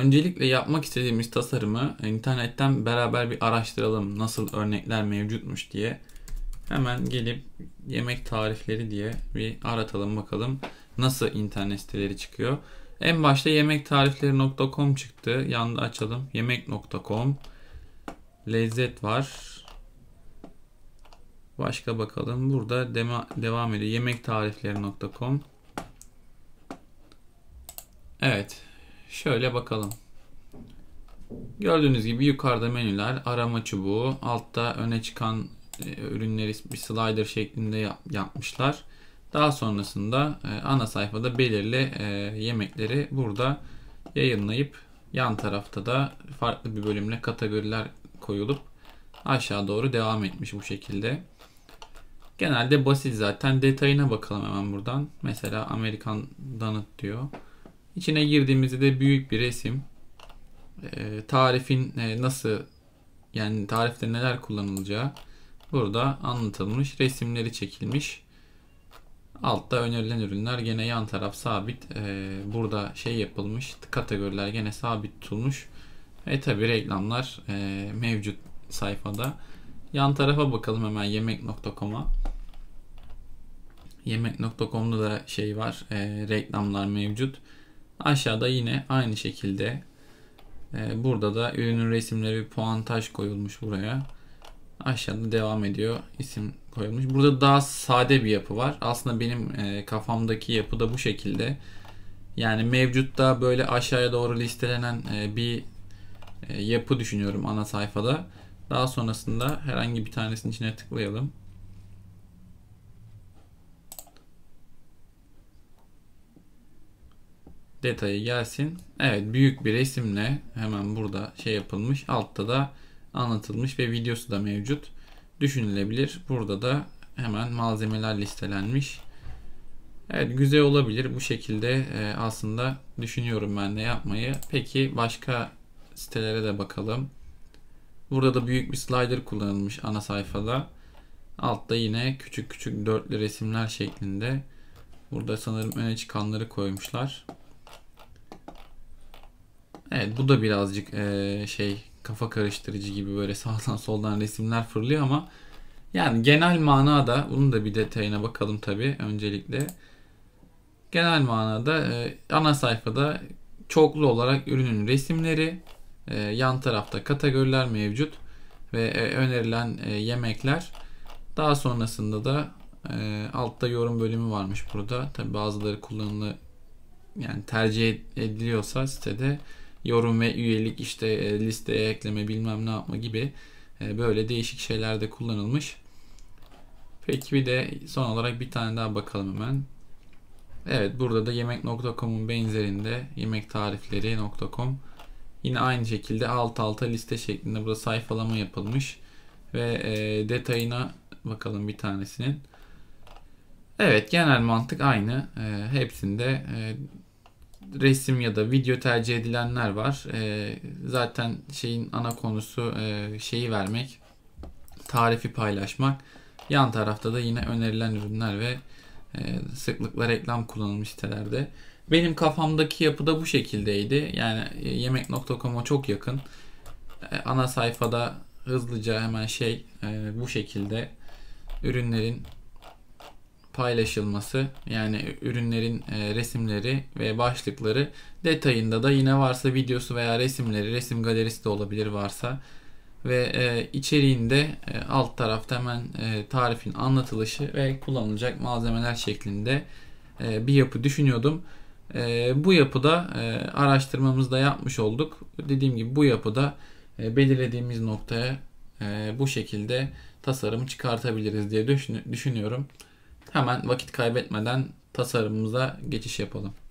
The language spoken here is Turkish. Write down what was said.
Öncelikle yapmak istediğimiz tasarımı internetten beraber bir araştıralım nasıl örnekler mevcutmuş diye. Hemen gelip yemek tarifleri diye bir aratalım bakalım nasıl internet siteleri çıkıyor. En başta yemektarifleri.com çıktı. Yanında açalım. Yemek.com Lezzet var. Başka bakalım. Burada devam ediyor. Yemektarifleri.com Şöyle bakalım. Gördüğünüz gibi yukarıda menüler, arama çubuğu, altta öne çıkan e, ürünleri bir slider şeklinde yapmışlar. Daha sonrasında e, ana sayfada belirli e, yemekleri burada yayınlayıp yan tarafta da farklı bir bölümle kategoriler koyulup aşağı doğru devam etmiş bu şekilde. Genelde basit zaten detayına bakalım hemen buradan. Mesela Amerikan Donut diyor. İçine girdiğimizde de büyük bir resim. E, tarifin e, nasıl yani tarifte neler kullanılacağı burada anlatılmış. Resimleri çekilmiş. Altta önerilen ürünler gene yan taraf sabit. E, burada şey yapılmış. Kategoriler gene sabit tutulmuş. E tabi reklamlar e, mevcut sayfada. Yan tarafa bakalım hemen yemek.com'a. Yemek.com'da da şey var. E, reklamlar mevcut. Aşağıda yine aynı şekilde e, burada da ürünün resimleri bir puantaj koyulmuş buraya. Aşağıda devam ediyor isim koyulmuş. Burada daha sade bir yapı var. Aslında benim e, kafamdaki yapı da bu şekilde. Yani mevcutta böyle aşağıya doğru listelenen e, bir yapı düşünüyorum ana sayfada. Daha sonrasında herhangi bir tanesinin içine tıklayalım. detayı gelsin. Evet büyük bir resimle hemen burada şey yapılmış. Altta da anlatılmış ve videosu da mevcut. Düşünülebilir. Burada da hemen malzemeler listelenmiş. Evet güzel olabilir. Bu şekilde e, aslında düşünüyorum ben de yapmayı. Peki başka sitelere de bakalım. Burada da büyük bir slider kullanılmış ana sayfada. Altta yine küçük küçük dörtlü resimler şeklinde. Burada sanırım öne çıkanları koymuşlar. Evet bu da birazcık e, şey kafa karıştırıcı gibi böyle sağdan soldan resimler fırlıyor ama yani genel manada bunun da bir detayına bakalım tabi öncelikle. Genel manada e, ana sayfada çoklu olarak ürünün resimleri e, yan tarafta kategoriler mevcut ve e, önerilen e, yemekler daha sonrasında da e, altta yorum bölümü varmış burada. Tabi bazıları kullanılı yani tercih ediliyorsa sitede yorum ve üyelik işte e, listeye ekleme bilmem ne yapma gibi e, böyle değişik şeylerde kullanılmış. Peki bir de son olarak bir tane daha bakalım hemen. Evet burada da yemek.com'un benzerinde yemektarifleri.com yine aynı şekilde alt alta liste şeklinde burada sayfalama yapılmış ve e, detayına bakalım bir tanesinin. Evet genel mantık aynı. hepsinde resim ya da video tercih edilenler var. E, zaten şeyin ana konusu e, şeyi vermek, tarifi paylaşmak. Yan tarafta da yine önerilen ürünler ve e, sıklıkla reklam kullanılmış sitelerde. Benim kafamdaki yapı da bu şekildeydi. Yani e, yemek.com'a çok yakın. E, ana sayfada hızlıca hemen şey e, bu şekilde ürünlerin paylaşılması yani ürünlerin e, resimleri ve başlıkları detayında da yine varsa videosu veya resimleri resim galerisi de olabilir varsa ve e, içeriğinde e, alt tarafta hemen tarifin anlatılışı ve kullanılacak malzemeler şeklinde bir yapı düşünüyordum. bu yapıda e, araştırmamızda yapmış olduk. Dediğim gibi bu yapıda belirlediğimiz noktaya bu şekilde tasarımı çıkartabiliriz diye düşünüyorum hemen vakit kaybetmeden tasarımımıza geçiş yapalım.